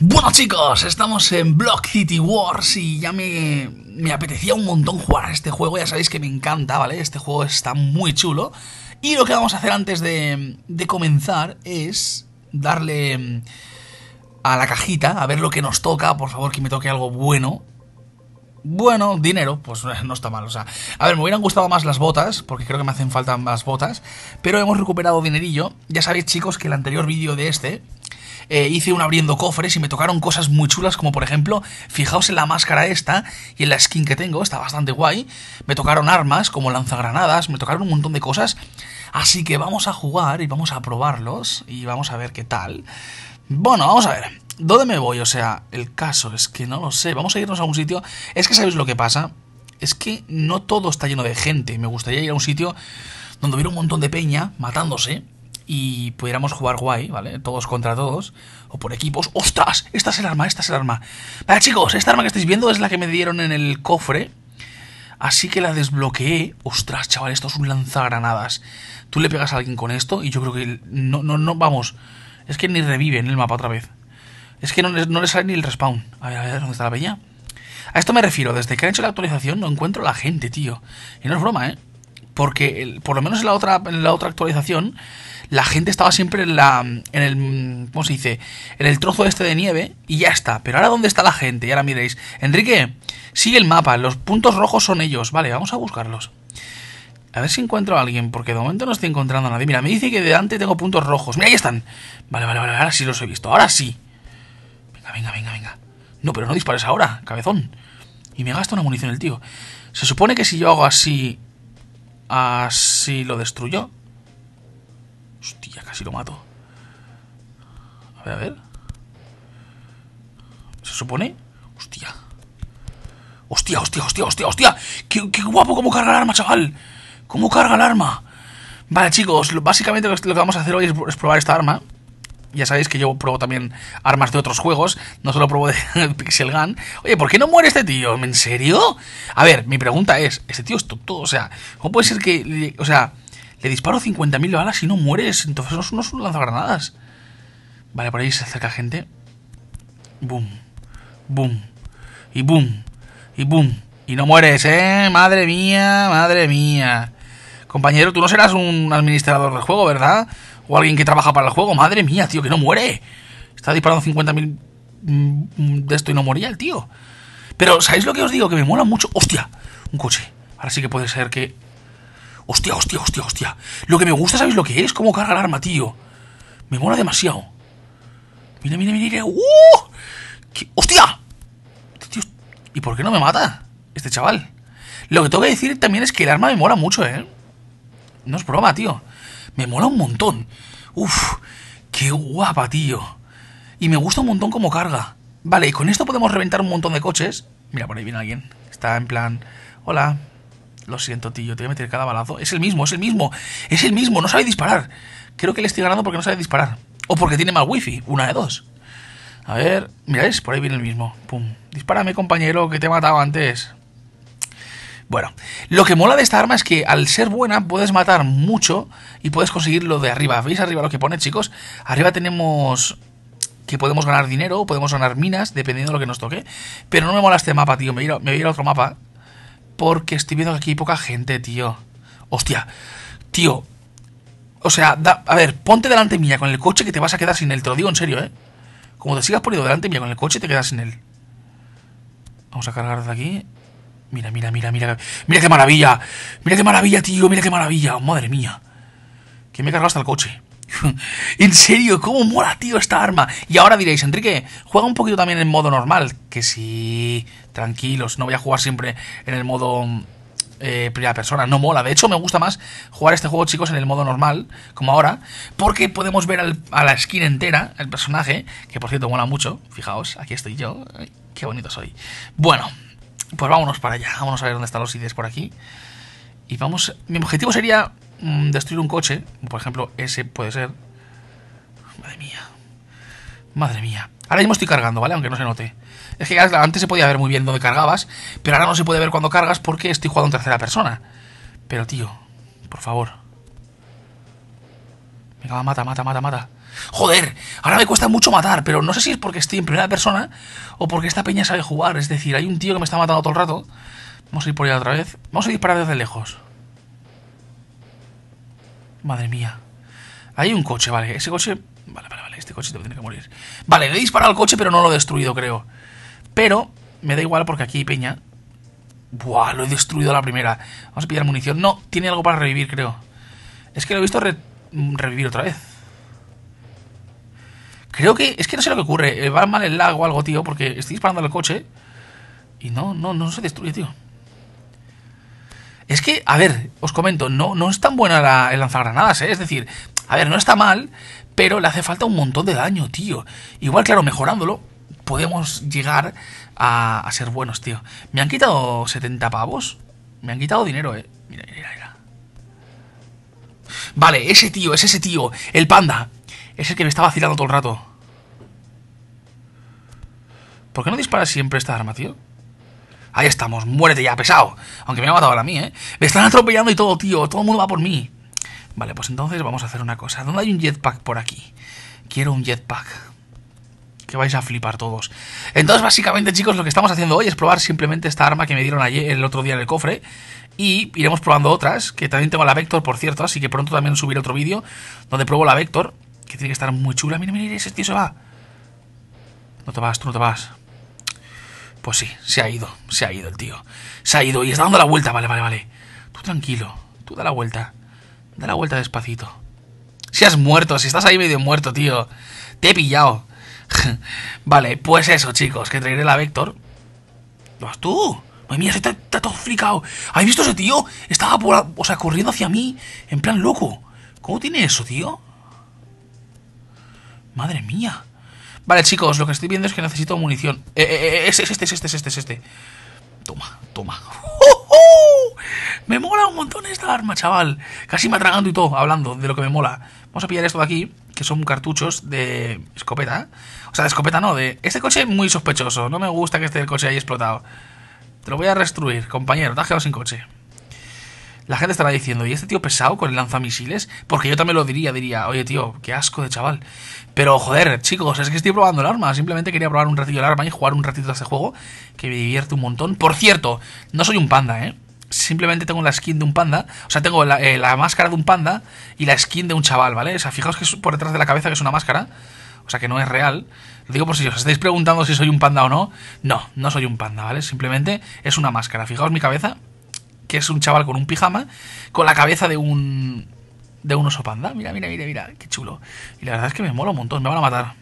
Bueno chicos, estamos en Block City Wars y ya me, apetecía un montón jugar a este juego, ya sabéis que me encanta, ¿vale? Este juego está muy chulo. Y lo que vamos a hacer antes de, comenzar es darle mm, a la cajita, a ver lo que nos toca, por favor que me toque algo bueno bueno, dinero, pues no está mal. O sea, a ver, me hubieran gustado más las botas, porque creo que me hacen falta más botas. Pero hemos recuperado dinerillo. Ya sabéis, chicos, que el anterior vídeo de este eh, hice un abriendo cofres y me tocaron cosas muy chulas, como por ejemplo, fijaos en la máscara esta y en la skin que tengo, está bastante guay. Me tocaron armas como lanzagranadas, me tocaron un montón de cosas. Así que vamos a jugar y vamos a probarlos y vamos a ver qué tal. Bueno, vamos a ver. ¿Dónde me voy? O sea, el caso es que no lo sé. Vamos a irnos a un sitio. Es que sabéis lo que pasa. Es que no todo está lleno de gente. Me gustaría ir a un sitio donde hubiera un montón de peña matándose y pudiéramos jugar guay, ¿vale? Todos contra todos, o por equipos. ¡Ostras! Esta es el arma, esta es el arma. Vale, chicos, esta arma que estáis viendo es la que me dieron en el cofre. Así que la desbloqueé. ¡Ostras, chaval! Esto es un lanzagranadas. Tú le pegas a alguien con esto y yo creo que... No, no, no, vamos. Es que ni revive en el mapa otra vez. Es que no, le sale ni el respawn. A ver, a ver, ¿dónde está la peña? A esto me refiero, desde que ha hecho la actualización no encuentro la gente, tío. Y no es broma, ¿eh? Porque por lo menos en la otra, en la otra actualización la gente estaba siempre en la. en el. ¿cómo se dice? en el trozo este de nieve y ya está. Pero ahora ¿dónde está la gente? Y ahora miréis. Enrique, sigue el mapa. Los puntos rojos son ellos. Vale, vamos a buscarlos. A ver si encuentro a alguien, porque de momento no estoy encontrando a nadie. Mira, me dice que delante tengo puntos rojos. Mira, ahí están. Vale, vale, vale, ahora sí los he visto. Ahora sí. Venga, venga, venga, venga. No, pero no dispares ahora, cabezón. Y me gasta una munición el tío. Se supone que si yo hago así... Así lo destruyo. Si lo mato. A ver, a ver. ¿Se supone? Hostia. Hostia, hostia, hostia, hostia, hostia. Qué, guapo cómo carga el arma, chaval. Cómo carga el arma. Vale, chicos, básicamente lo, que vamos a hacer hoy es, probar esta arma. Ya sabéis que yo pruebo también armas de otros juegos, no solo pruebo de Pixel Gun. Oye, ¿por qué no muere este tío? ¿En serio? A ver, mi pregunta es, ¿este tío es tonto? O sea, ¿cómo puede ser que... O sea, te disparo 50.000 balas y no mueres. Entonces no, son lanzagranadas. Vale, por ahí se acerca gente. Boom. Boom. Y boom. Y boom. Y no mueres, ¿eh? Madre mía, madre mía. Compañero, tú no serás un administrador del juego, ¿verdad? O alguien que trabaja para el juego. Madre mía, tío, que no muere. Está disparando 50.000 mm, de esto y no moría el tío. Pero, ¿sabéis lo que os digo? Que me mola mucho. ¡Hostia! Un coche. Ahora sí que puede ser que Hostia, hostia, hostia, hostia. Lo que me gusta, ¿sabéis lo que es? Cómo carga el arma, tío. Me mola demasiado. Mira, mira, mira, mira. ¡Uh! ¡Hostia! Este ¿Y por qué no me mata este chaval? Lo que tengo que decir también es que el arma me mola mucho, ¿eh? No es broma, tío. Me mola un montón. Uf, qué guapa, tío. Y me gusta un montón como carga. Vale, y con esto podemos reventar un montón de coches. Mira, por ahí viene alguien. Está en plan... Hola, lo siento, tío, te voy a meter cada balazo. Es el mismo, es el mismo, es el mismo, no sabe disparar. Creo que le estoy ganando porque no sabe disparar. O porque tiene mal wifi, una de dos. A ver, miráis, por ahí viene el mismo. Pum. Dispárame, compañero, que te he matado antes. Bueno, lo que mola de esta arma es que al ser buena puedes matar mucho y puedes conseguir lo de arriba. ¿Veis arriba lo que pone, chicos? Arriba tenemos que podemos ganar dinero, podemos ganar minas, dependiendo de lo que nos toque. Pero no me mola este mapa, tío. Me voy a, ir a otro mapa porque estoy viendo que aquí hay poca gente, tío. Hostia, tío. O sea, a ver, ponte delante mía con el coche que te vas a quedar sin él. Te lo digo en serio, ¿eh? Como te sigas poniendo delante mía con el coche, te quedas sin él. Vamos a cargar de aquí. Mira, mira, mira, mira. Mira qué maravilla. Mira qué maravilla, tío. Mira qué maravilla. Madre mía. Que me he cargado hasta el coche. en serio, ¿cómo mola, tío, esta arma? Y ahora diréis, Enrique, juega un poquito también en modo normal. Que si. Tranquilos, no voy a jugar siempre en el modo. Eh, primera persona, no mola. De hecho, me gusta más jugar este juego, chicos, en el modo normal, como ahora, porque podemos ver a la skin entera, el personaje, que por cierto mola mucho. Fijaos, aquí estoy yo. qué bonito soy. Bueno, pues vámonos para allá. Vámonos a ver dónde están los ideas por aquí. Y vamos. Mi objetivo sería Mm, destruir un coche, por ejemplo, ese puede ser. Madre mía. Madre mía. Ahora mismo estoy cargando, ¿vale? Aunque no se note. Es que antes se podía ver muy bien dónde cargabas, pero ahora no se puede ver cuando cargas porque estoy jugando en tercera persona. Pero tío, por favor. Venga, mata, mata, mata, mata. Joder, ahora me cuesta mucho matar, pero no sé si es porque estoy en primera persona o porque esta peña sabe jugar. Es decir, hay un tío que me está matando todo el rato. Vamos a ir por allá otra vez. Vamos a disparar desde lejos. Madre mía. Hay un coche, vale. Ese coche... Vale, vale, vale. Este coche tiene que morir. Vale, le he disparado al coche, pero no lo he destruido, creo. Pero me da igual porque aquí hay peña. Buah, lo he destruido a la primera. Vamos a pillar munición. No, tiene algo para revivir, creo. Es que lo he visto mm, revivir otra vez. Creo que... Es que no sé lo que ocurre. Eh, va mal el lago o algo, tío, porque estoy disparando al coche. Y no, no, no se destruye, tío. Es que, a ver, os comento, no, no es tan buena el lanzagranadas, ¿eh? Es decir, a ver, no está mal, pero le hace falta un montón de daño, tío. Igual, claro, mejorándolo, podemos llegar a, ser buenos, tío. Me han quitado 70 pavos. Me han quitado dinero, eh. Mira, mira, mira. Vale, ese tío, es ese tío, el panda. Es el que me estaba vacilando todo el rato. ¿Por qué no dispara siempre esta arma, tío? Ahí estamos, muérete ya, pesado. Aunque me ha matado a mí, ¿eh? Me están atropellando y todo, tío. Todo el mundo va por mí. Vale, pues entonces vamos a hacer una cosa. ¿Dónde hay un jetpack por aquí? Quiero un jetpack. Que vais a flipar todos. Entonces, básicamente, chicos, lo que estamos haciendo hoy es probar simplemente esta arma que me dieron ayer, el otro día en el cofre. Y iremos probando otras, que también tengo la Vector, por cierto, así que pronto también subiré otro vídeo donde pruebo la Vector, que tiene que estar muy chula. mira, mira, ese tío se va. No te vas, tú no te vas. Pues sí, se ha ido, se ha ido el tío. Se ha ido y está dando la vuelta, vale, vale, vale. Tú tranquilo, tú da la vuelta. Da la vuelta despacito. Si has muerto, si estás ahí medio muerto, tío. Te he pillado. vale, pues eso, chicos, que traeré la Vector. ¿Lo tú? Madre mía, se está, todo fricado. ¿Has visto ese tío? Estaba o sea, corriendo hacia mí, en plan loco. ¿Cómo tiene eso, tío? Madre mía. Vale, chicos, lo que estoy viendo es que necesito munición. Eh, eh, eh es, este, es este, es este, es este. Toma, toma. Me mola un montón esta arma, chaval. Casi me atragando y todo, hablando de lo que me mola. Vamos a pillar esto de aquí, que son cartuchos de escopeta. O sea, de escopeta no, de... Este coche es muy sospechoso. No me gusta que esté el coche ahí explotado. Te lo voy a restruir, compañero. Te has quedado sin coche la gente estará diciendo, ¿y este tío pesado con el lanzamisiles? Porque yo también lo diría, diría, oye tío, qué asco de chaval. Pero joder, chicos, es que estoy probando el arma. Simplemente quería probar un ratito el arma y jugar un ratito de este juego, que me divierte un montón. Por cierto, no soy un panda, ¿eh? Simplemente tengo la skin de un panda, o sea, tengo la, eh, la máscara de un panda y la skin de un chaval, ¿vale? O sea, fijaos que es por detrás de la cabeza que es una máscara, o sea, que no es real. Lo digo por si os estáis preguntando si soy un panda o no. No, no soy un panda, ¿vale? Simplemente es una máscara. Fijaos mi cabeza, que es un chaval con un pijama, con la cabeza de un, de un oso panda. Mira, mira, mira, mira, qué chulo. Y la verdad es que me mola un montón, me van a matar.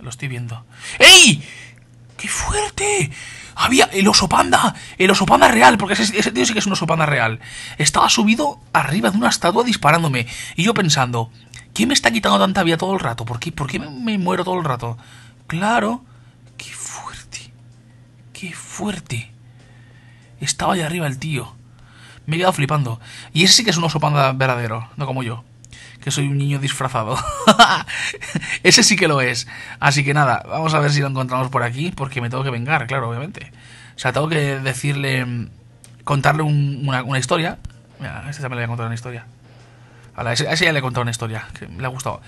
Lo estoy viendo. ¡Ey! ¡Qué fuerte! Había el oso panda, el oso panda real, porque ese, tío sí que es un oso panda real. Estaba subido arriba de una estatua disparándome. Y yo pensando, ¿quién me está quitando tanta vida todo el rato? ¿Por qué, me, me muero todo el rato? Claro, qué fuerte, qué fuerte. Estaba allá arriba el tío. Me he quedado flipando. Y ese sí que es un oso panda verdadero, no como yo, que soy un niño disfrazado. ese sí que lo es. Así que nada, vamos a ver si lo encontramos por aquí, porque me tengo que vengar, claro, obviamente. O sea, tengo que decirle, contarle una, historia. Mira, a este también le voy a contar una historia. A, ese, ya le he contado una historia, que le ha gustado.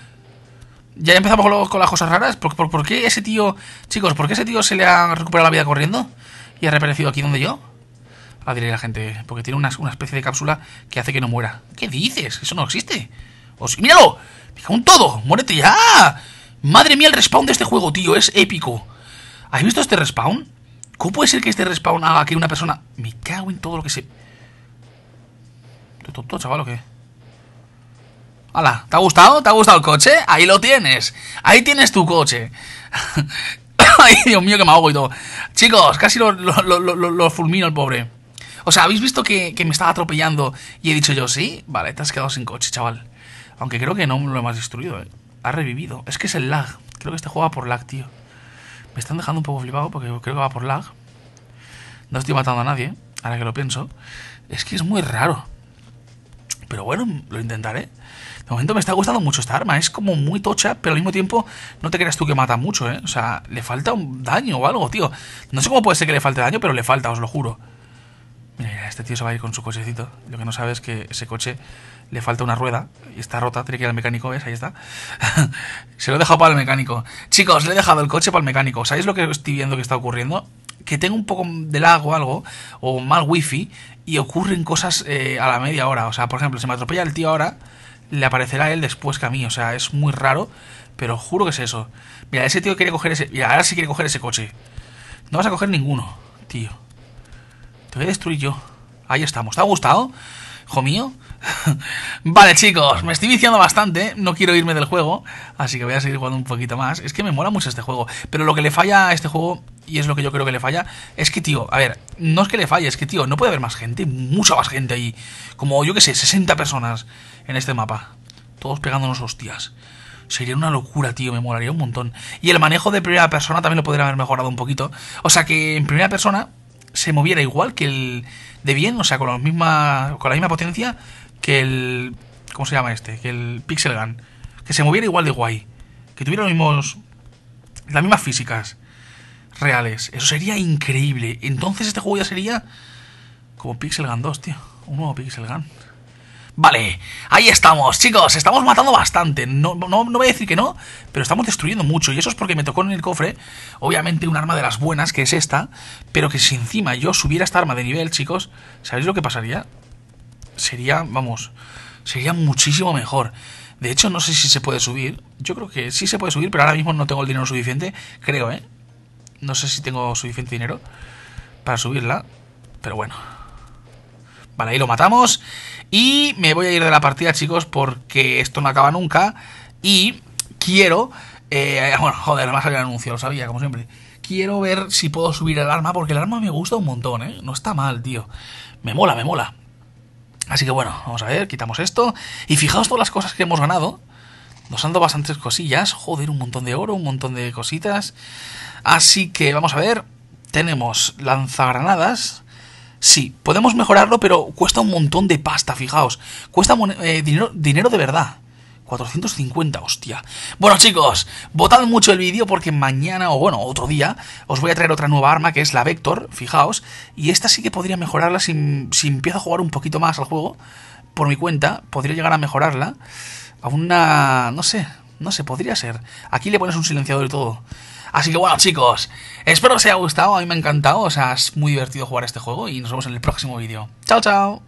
Ya empezamos con, las cosas raras. ¿Por, por, qué ese tío, chicos, por qué ese tío se le ha recuperado la vida corriendo y ha reaparecido aquí donde yo? adire la gente, porque tiene una, especie de cápsula que hace que no muera. ¿Qué dices? Eso no existe. O sí! míralo, un todo, muérete ya. Madre mía, el respawn de este juego, tío, es épico. ¿Has visto este respawn? ¿Cómo puede ser que este respawn haga que una persona... Me cago en todo lo que se... todo chaval, qué? ¡Hala! ¿te ha gustado? ¿Te ha gustado el coche? Ahí lo tienes. Ahí tienes tu coche. Ay, Dios mío, que me ahogo y todo. Chicos, casi lo, lo fulmino el pobre. O sea, ¿habéis visto que, me estaba atropellando y he dicho yo, sí? Vale, te has quedado sin coche, chaval. Aunque creo que no lo hemos destruido, ¿eh? Ha revivido. Es que es el lag. Creo que este juego por lag, tío. Me están dejando un poco flipado porque creo que va por lag. No estoy matando a nadie, ahora que lo pienso. Es que es muy raro. Pero bueno, lo intentaré. De momento me está gustando mucho esta arma. Es como muy tocha, pero al mismo tiempo no te creas tú que mata mucho, ¿eh? O sea, le falta un daño o algo, tío. No sé cómo puede ser que le falte daño, pero le falta, os lo juro. Eh, este tío se va a ir con su cochecito. Lo que no sabe es que ese coche le falta una rueda y está rota. Tiene que ir al mecánico, ¿ves? Ahí está. se lo he dejado para el mecánico. Chicos, le he dejado el coche para el mecánico. ¿Sabéis lo que estoy viendo que está ocurriendo? Que tengo un poco de lago o algo, o mal wifi, y ocurren cosas eh, a la media hora. O sea, por ejemplo, se me atropella el tío ahora, le aparecerá él después que a mí. O sea, es muy raro, pero juro que es eso. Mira, ese tío quiere coger ese. Mira, ahora sí quiere coger ese coche. No vas a coger ninguno, tío. Lo voy a destruir yo. Ahí estamos. ¿Te ha gustado? hijo mío. vale, chicos, me estoy viciando bastante. No quiero irme del juego, así que voy a seguir jugando un poquito más. Es que me mola mucho este juego, pero lo que le falla a este juego, y es lo que yo creo que le falla, es que, tío, a ver, no es que le falle, es que, tío, no puede haber más gente, mucha más gente ahí. Como, yo que sé, 60 personas en este mapa, todos pegándonos hostias. Sería una locura, tío, me molaría un montón. Y el manejo de primera persona también lo podría haber mejorado un poquito. O sea que en primera persona se moviera igual que el de bien, o sea, con, misma, con la misma potencia que el... ¿Cómo se llama este? Que el Pixel Gun. Que se moviera igual de guay. Que tuviera los mismos... Las mismas físicas reales. Eso sería increíble. Entonces este juego ya sería como Pixel Gun 2, tío. Un nuevo Pixel Gun. Vale, ahí estamos, chicos, estamos matando bastante, no, no, voy a decir que no, pero estamos destruyendo mucho y eso es porque me tocó en el cofre, obviamente un arma de las buenas, que es esta, pero que si encima yo subiera esta arma de nivel, chicos, ¿sabéis lo que pasaría? Sería, vamos, sería muchísimo mejor. De hecho, no sé si se puede subir, yo creo que sí se puede subir, pero ahora mismo no tengo el dinero suficiente, creo, ¿eh? No sé si tengo suficiente dinero para subirla, pero bueno... Vale, ahí lo matamos. Y me voy a ir de la partida, chicos, porque esto no acaba nunca. Y quiero... Eh, bueno, joder, más el anuncio, lo sabía, como siempre. Quiero ver si puedo subir el arma, porque el arma me gusta un montón, ¿eh? No está mal, tío. Me mola, me mola. Así que bueno, vamos a ver, quitamos esto. Y fijaos todas las cosas que hemos ganado. Nos han dado bastantes cosillas. Joder, un montón de oro, un montón de cositas. Así que vamos a ver. Tenemos lanzagranadas. Sí, podemos mejorarlo, pero cuesta un montón de pasta, fijaos. Cuesta eh, dinero, de verdad. 450, hostia. Bueno, chicos, votad mucho el vídeo porque mañana o bueno, otro día, os voy a traer otra nueva arma que es la Vector, fijaos. Y esta sí que podría mejorarla si, si empiezo a jugar un poquito más al juego. Por mi cuenta, podría llegar a mejorarla. A una. no sé, no sé, podría ser. Aquí le pones un silenciador y todo. Así que bueno, chicos, espero que os haya gustado, a mí me ha encantado, o sea, es muy divertido jugar este juego y nos vemos en el próximo vídeo. ¡Chao, chao!